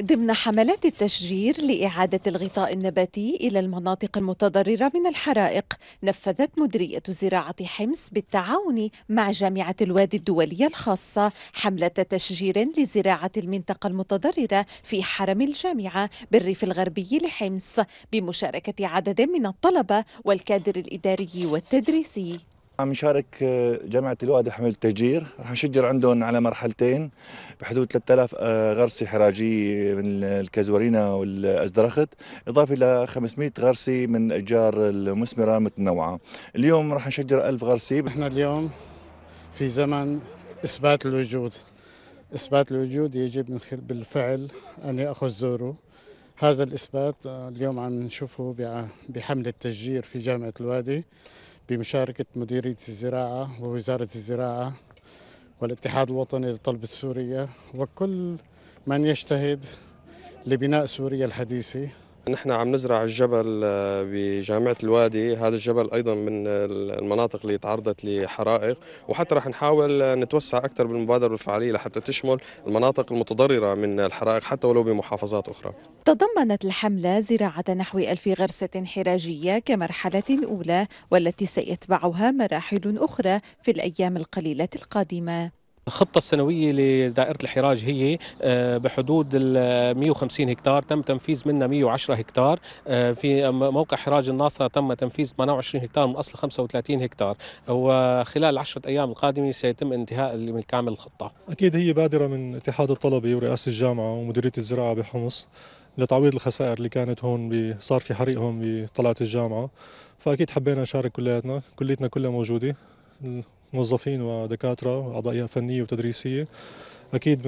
ضمن حملات التشجير لإعادة الغطاء النباتي إلى المناطق المتضررة من الحرائق نفذت مديرية زراعة حمص بالتعاون مع جامعة الوادي الدولية الخاصة حملة تشجير لزراعة المنطقة المتضررة في حرم الجامعة بالريف الغربي لحمص بمشاركة عدد من الطلبة والكادر الإداري والتدريسي عم نشارك آه، جامعة الوادي حمل التهجير رح نشجر عندهم على مرحلتين بحدود 3000 آه، غرسة حراجية من الكازورينا والأزدرخت إضافة إلى 500 غرسة من أشجار المثمرة المتنوعة اليوم رح نشجر 1000 غرسة نحن اليوم في زمن إثبات الوجود إثبات الوجود يجب من خلال بالفعل أن يأخذ زوره هذا الإثبات آه، اليوم عم نشوفه بحملة تشجير في جامعة الوادي بمشاركة مديرية الزراعة ووزارة الزراعة والاتحاد الوطني لطلبة السورية وكل من يجتهد لبناء سوريا الحديثة نحن عم نزرع الجبل آه، بجامعة الوادي هذا الجبل أيضا من المناطق اللي تعرضت لحرائق وحتى رح نحاول نتوسع أكثر بالمبادرة الفعالية لحتى تشمل المناطق المتضررة من الحرائق حتى ولو بمحافظات أخرى تضمنت الحملة زراعة نحو ألف غرسة حراجية كمرحلة أولى والتي سيتبعها مراحل أخرى في الأيام القليلة القادمة الخطة السنوية لدائرة الحراج هي آه، بحدود ال 150 هكتار تم تنفيذ منها 110 هكتار آه، في موقع حراج الناصرة تم تنفيذ 28 هكتار من أصل 35 هكتار وخلال 10 أيام القادمة سيتم انتهاء من كامل الخطة أكيد هي بادرة من اتحاد الطلبة ورئاسة الجامعة ومديرية الزراعة بحمص لتعويض الخسائر اللي كانت هون صار في حريق هون بطلعة الجامعة فأكيد حبينا نشارك كلياتنا كليتنا كلها موجودة موظفين ودكاتره واعضاء فنيه وتدريسيه اكيد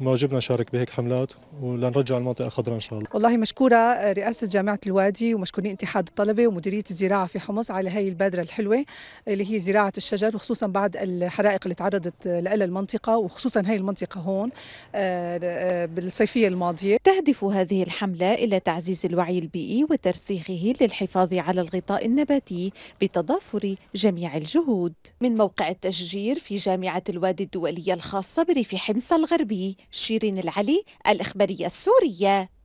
ما واجبنا نشارك بهيك حملات ولنرجع المنطقه خضراء ان شاء الله. والله مشكوره رئاسه جامعه الوادي ومشكورين اتحاد الطلبه ومديريه الزراعه في حمص على هي البادره الحلوه اللي هي زراعه الشجر وخصوصا بعد الحرائق اللي تعرضت لها المنطقه وخصوصا هي المنطقه هون آه، آه، بالصيفيه الماضيه. تهدف هذه الحمله الى تعزيز الوعي البيئي وترسيخه للحفاظ على الغطاء النباتي بتضافر جميع الجهود. من موقع التشجير في جامعة الوادي الدولية الخاصة بريف حمص الغربي شيرين العلي الإخبارية السورية